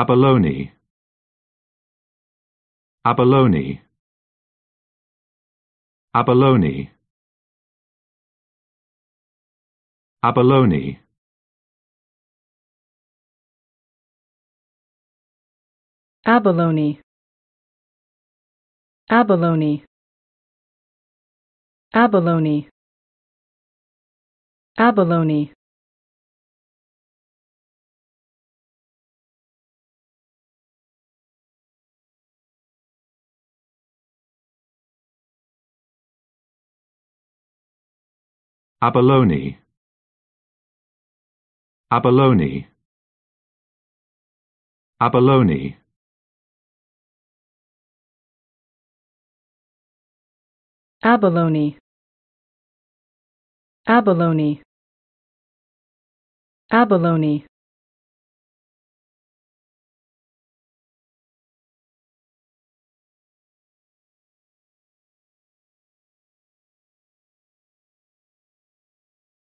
abalone abalone abalone abalone abalone abalone abalone abalone abalone abalone abalone abalone abalone abalone